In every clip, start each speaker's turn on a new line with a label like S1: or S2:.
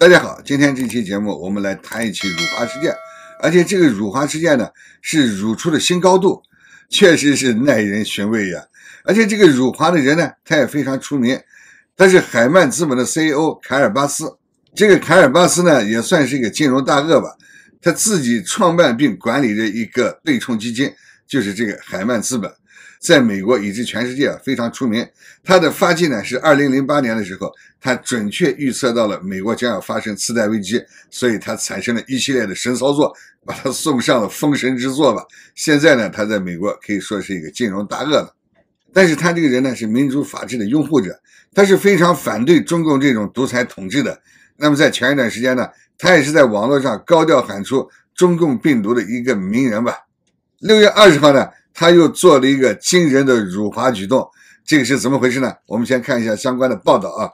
S1: 大家好，今天这期节目我们来谈一期辱华事件，而且这个辱华事件呢是辱出了新高度，确实是耐人寻味呀。而且这个辱华的人呢，他也非常出名，他是海曼资本的 CEO 凯尔巴斯。这个凯尔巴斯呢，也算是一个金融大鳄吧，他自己创办并管理着一个对冲基金，就是这个海曼资本。在美国以及全世界啊非常出名。他的发迹呢是二零零八年的时候，他准确预测到了美国将要发生次贷危机，所以他产生了一系列的神操作，把他送上了封神之作吧。现在呢，他在美国可以说是一个金融大鳄了。但是他这个人呢是民主法治的拥护者，他是非常反对中共这种独裁统治的。那么在前一段时间呢，他也是在网络上高调喊出中共病毒的一个名人吧。六月二十号呢。他又做了一个惊人的辱华举动，这个是怎么回事呢？我们先看一下相关的报道啊。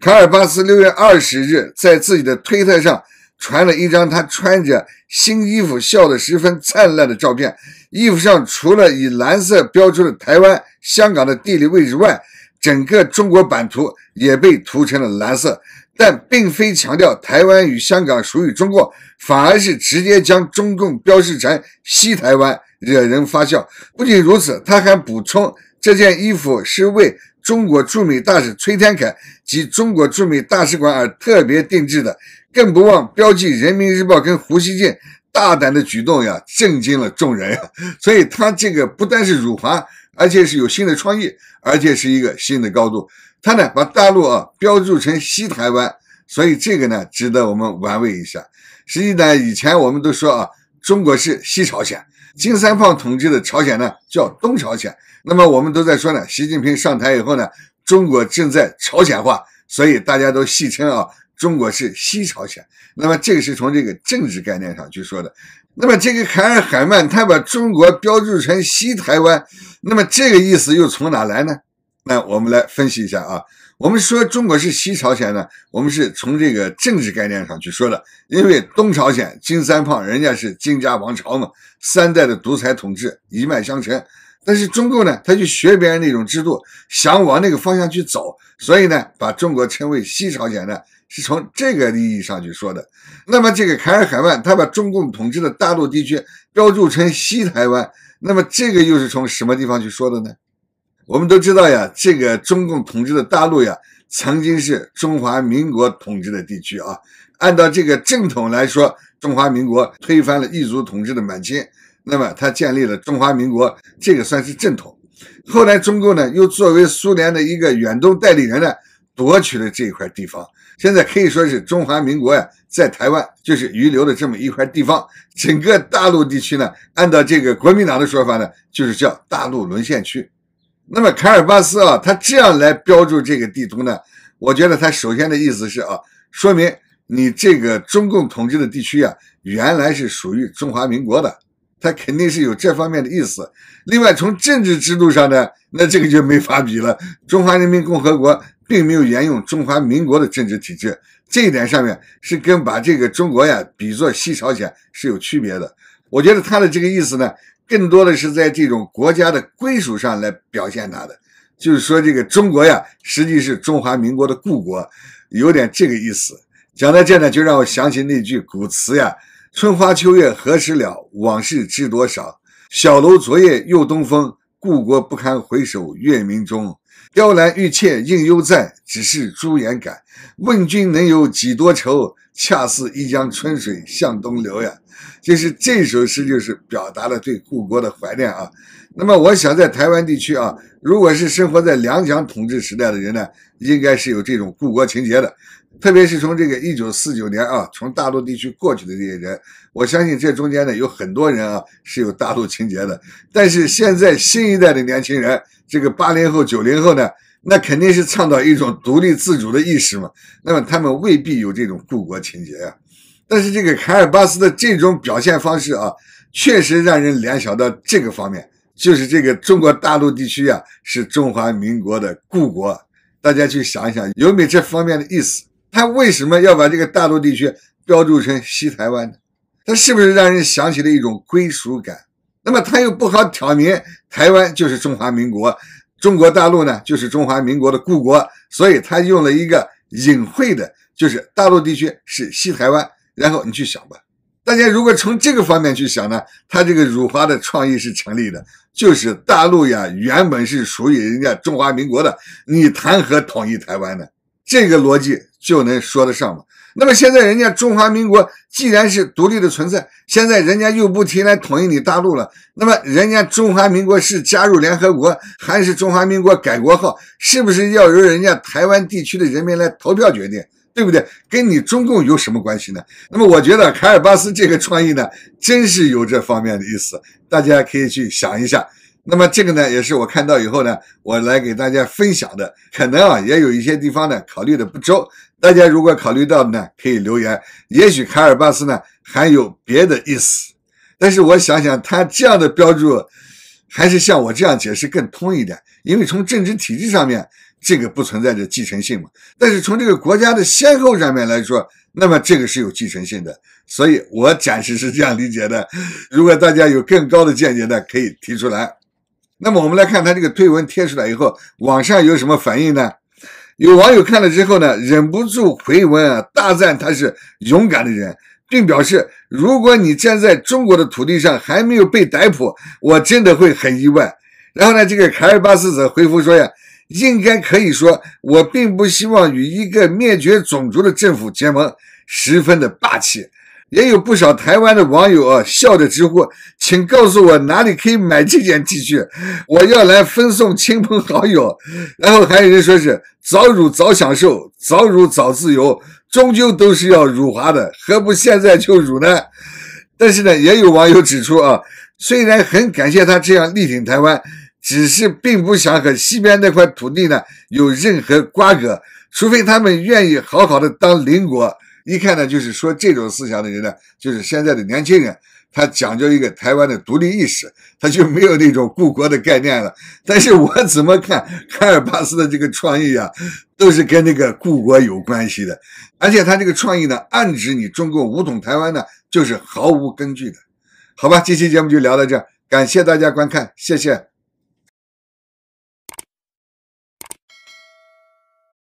S1: 卡尔巴斯六月二十日在自己的推特上传了一张他穿着新衣服笑得十分灿烂的照片，衣服上除了以蓝色标注了台湾、香港的地理位置外，整个中国版图也被涂成了蓝色，但并非强调台湾与香港属于中国，反而是直接将中共标识成“西台湾”，惹人发笑。不仅如此，他还补充，这件衣服是为中国驻美大使崔天凯及中国驻美大使馆而特别定制的，更不忘标记《人民日报》跟胡锡进。大胆的举动呀，震惊了众人呀。所以他这个不但是辱华，而且是有新的创意，而且是一个新的高度。他呢把大陆啊标注成西台湾，所以这个呢值得我们玩味一下。实际呢，以前我们都说啊，中国是西朝鲜，金三胖统治的朝鲜呢叫东朝鲜。那么我们都在说呢，习近平上台以后呢，中国正在朝鲜化，所以大家都戏称啊。中国是西朝鲜，那么这个是从这个政治概念上去说的。那么这个凯尔海曼他把中国标注成西台湾，那么这个意思又从哪来呢？那我们来分析一下啊。我们说中国是西朝鲜呢，我们是从这个政治概念上去说的，因为东朝鲜金三胖人家是金家王朝嘛，三代的独裁统治一脉相承。但是中共呢，他就学别人那种制度，想往那个方向去走，所以呢，把中国称为西朝鲜呢，是从这个意义上去说的。那么这个凯尔海湾，他把中共统治的大陆地区标注成西台湾，那么这个又是从什么地方去说的呢？我们都知道呀，这个中共统治的大陆呀，曾经是中华民国统治的地区啊。按照这个正统来说，中华民国推翻了异族统治的满清。那么他建立了中华民国，这个算是正统。后来中共呢，又作为苏联的一个远东代理人呢，夺取了这一块地方。现在可以说是中华民国呀，在台湾就是遗留的这么一块地方。整个大陆地区呢，按照这个国民党的说法呢，就是叫大陆沦陷区。那么卡尔巴斯啊，他这样来标注这个地图呢，我觉得他首先的意思是啊，说明你这个中共统治的地区啊，原来是属于中华民国的。他肯定是有这方面的意思。另外，从政治制度上呢，那这个就没法比了。中华人民共和国并没有沿用中华民国的政治体制，这一点上面是跟把这个中国呀比作西朝鲜是有区别的。我觉得他的这个意思呢，更多的是在这种国家的归属上来表现他的，就是说这个中国呀，实际是中华民国的故国，有点这个意思。讲到这呢，就让我想起那句古词呀。春花秋月何时了？往事知多少？小楼昨夜又东风，故国不堪回首月明中。雕栏玉砌应犹在，只是朱颜改。问君能有几多愁？恰似一江春水向东流呀。就是这首诗，就是表达了对故国的怀念啊。那么，我想在台湾地区啊，如果是生活在两蒋统治时代的人呢，应该是有这种故国情结的。特别是从这个一九四九年啊，从大陆地区过去的这些人，我相信这中间呢有很多人啊是有大陆情节的。但是现在新一代的年轻人，这个八零后、九零后呢，那肯定是倡导一种独立自主的意识嘛。那么他们未必有这种故国情节呀。但是这个凯尔巴斯的这种表现方式啊，确实让人联想到这个方面，就是这个中国大陆地区呀是中华民国的故国。大家去想一想，有没有这方面的意思？他为什么要把这个大陆地区标注成西台湾呢？他是不是让人想起了一种归属感？那么他又不好挑明台湾就是中华民国，中国大陆呢就是中华民国的故国，所以他用了一个隐晦的，就是大陆地区是西台湾，然后你去想吧。大家如果从这个方面去想呢，他这个辱华的创意是成立的，就是大陆呀原本是属于人家中华民国的，你谈何统一台湾呢？这个逻辑就能说得上吗？那么现在人家中华民国既然是独立的存在，现在人家又不提来统一你大陆了，那么人家中华民国是加入联合国还是中华民国改国号，是不是要由人家台湾地区的人民来投票决定，对不对？跟你中共有什么关系呢？那么我觉得卡尔巴斯这个创意呢，真是有这方面的意思，大家可以去想一下。那么这个呢，也是我看到以后呢，我来给大家分享的。可能啊，也有一些地方呢考虑的不周。大家如果考虑到呢，可以留言。也许卡尔巴斯呢还有别的意思，但是我想想，他这样的标注还是像我这样解释更通一点。因为从政治体制上面，这个不存在着继承性嘛。但是从这个国家的先后上面来说，那么这个是有继承性的。所以，我暂时是这样理解的。如果大家有更高的见解呢，可以提出来。那么我们来看他这个推文贴出来以后，网上有什么反应呢？有网友看了之后呢，忍不住回文啊，大赞他是勇敢的人，并表示：如果你站在中国的土地上还没有被逮捕，我真的会很意外。然后呢，这个卡尔巴斯则回复说呀，应该可以说我并不希望与一个灭绝种族的政府结盟，十分的霸气。也有不少台湾的网友啊，笑着直呼：“请告诉我哪里可以买这件 T 恤，我要来分送亲朋好友。”然后还有人说是“早乳早享受，早乳早自由，终究都是要辱华的，何不现在就辱呢？”但是呢，也有网友指出啊，虽然很感谢他这样力挺台湾，只是并不想和西边那块土地呢有任何瓜葛，除非他们愿意好好的当邻国。一看呢，就是说这种思想的人呢，就是现在的年轻人，他讲究一个台湾的独立意识，他就没有那种故国的概念了。但是我怎么看卡尔巴斯的这个创意啊，都是跟那个故国有关系的，而且他这个创意呢，暗指你中国武统台湾呢，就是毫无根据的，好吧？这期节目就聊到这，感谢大家观看，谢谢。